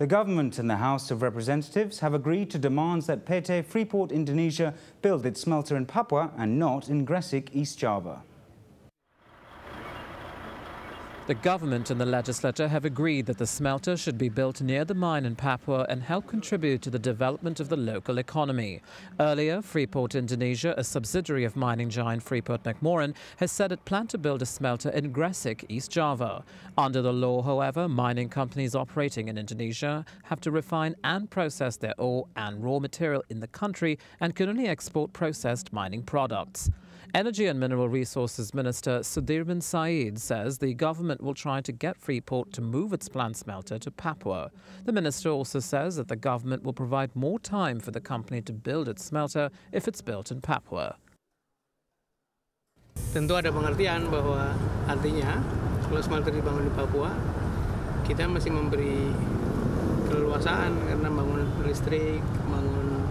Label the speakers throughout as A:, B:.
A: The government and the House of Representatives have agreed to demands that PT Freeport Indonesia build its smelter in Papua and not in Gresik, East Java. The government and the legislature have agreed that the smelter should be built near the mine in Papua and help contribute to the development of the local economy. Earlier, Freeport Indonesia, a subsidiary of mining giant Freeport McMoran, has said it planned to build a smelter in Gresik, East Java. Under the law, however, mining companies operating in Indonesia have to refine and process their ore and raw material in the country and can only export processed mining products. Energy and Mineral Resources Minister Sudirman Said says the government will try to get Freeport to move its plant smelter to Papua. The minister also says that the government will provide more time for the company to build its smelter if it's built in Papua.
B: Tentu ada pengertian bahwa artinya kalau smelter dibangun di Papua, kita masih memberi keleluasaan karena bangun listrik, bangun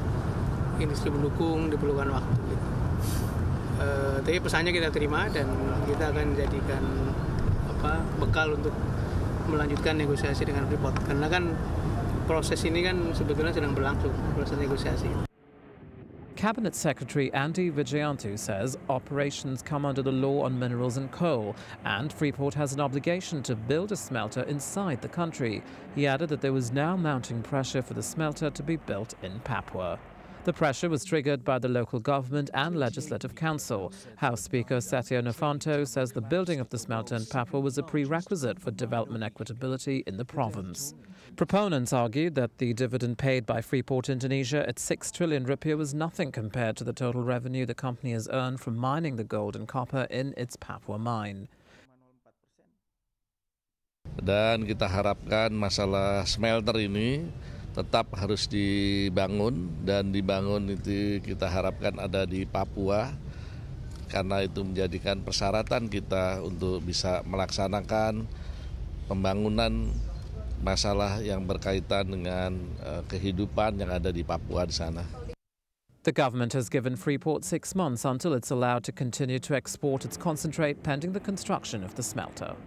B: industri pendukung diperlukan waktu. Gitu. tapi pesannya kita terima dan kita akan jadikan apa bekal untuk melanjutkan negosiasi dengan Freeport karena kan proses ini kan sebetulnya sedang berlangsung proses negosiasi.
A: Cabinet Secretary Andy Vijayantu says operations come under the law on minerals and coal, and Freeport has an obligation to build a smelter inside the country. He added that there was now mounting pressure for the smelter to be built in Papua. The pressure was triggered by the local government and Legislative Council. House Speaker Satya Nafanto says the building of the smelter in Papua was a prerequisite for development equitability in the province. Proponents argued that the dividend paid by Freeport Indonesia at 6 trillion rupiah was nothing compared to the total revenue the company has earned from mining the gold and copper in its Papua mine.
C: Dan kita harapkan masalah smelter ini tetap harus dibangun dan dibangun itu kita harapkan ada di Papua karena itu menjadikan persyaratan kita untuk bisa melaksanakan pembangunan masalah yang berkaitan
A: dengan eh, kehidupan yang ada di
C: Papua di sana.
A: The government has given Freeport six months until it's allowed to continue to export its concentrate pending the construction of the smelter.